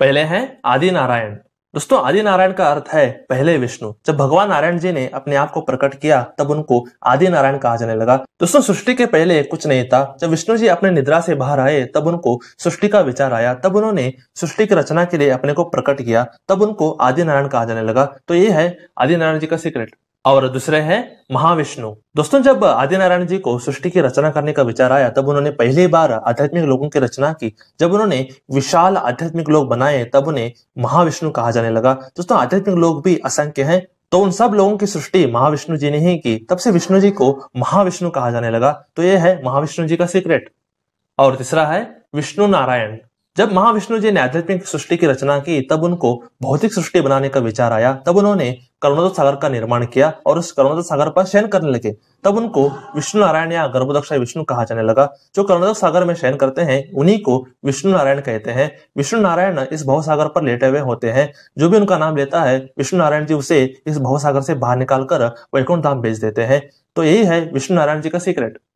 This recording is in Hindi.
पहले हैं आदि नारायण दोस्तों आदि नारायण का अर्थ है पहले विष्णु जब भगवान नारायण जी ने अपने आप को प्रकट किया तब उनको आदि नारायण कहा जाने लगा दोस्तों सृष्टि के पहले कुछ नहीं था जब विष्णु जी अपने निद्रा से बाहर आए तब उनको सृष्टि का विचार आया तब उन्होंने सृष्टि की रचना के लिए अपने को प्रकट किया तब उनको आदि नारायण कहा जाने लगा तो ये है आदि नारायण जी का सीक्रेट और दूसरे हैं महाविष्णु दोस्तों जब आदिनारायण जी को सृष्टि की रचना करने का विचार आया तब उन्होंने पहली बार आध्यात्मिक लोगों की रचना की जब उन्होंने विशाल आध्यात्मिक लोग बनाए तब उन्हें महाविष्णु कहा जाने लगा दोस्तों आध्यात्मिक लोग भी असंख्य हैं तो उन सब लोगों की सृष्टि महाविष्णु जी ने ही की तब से विष्णु जी को महाविष्णु कहा जाने लगा तो यह है महाविष्णु जी का सीक्रेट और तीसरा है विष्णु नारायण जब महाविष्णु जी ने आध्यात्मिक सृष्टि की रचना की तब उनको भौतिक सृष्टि बनाने का विचार आया तब उन्होंने करुणादत्त सागर का निर्माण किया और उस करुणादत्त सागर पर शयन करने लगे तब उनको विष्णु नारायण या गर्भदक्षा विष्णु कहा जाने लगा जो करुणादत्त सागर में शयन करते हैं उन्हीं को विष्णु नारायण कहते हैं विष्णु नारायण इस भवसागर पर लेटे हुए होते हैं जो भी उनका नाम लेता है विष्णु नारायण जी उसे इस भवसागर से बाहर निकालकर वैकुंठ धाम भेज देते हैं तो यही है विष्णु नारायण जी का सीक्रेट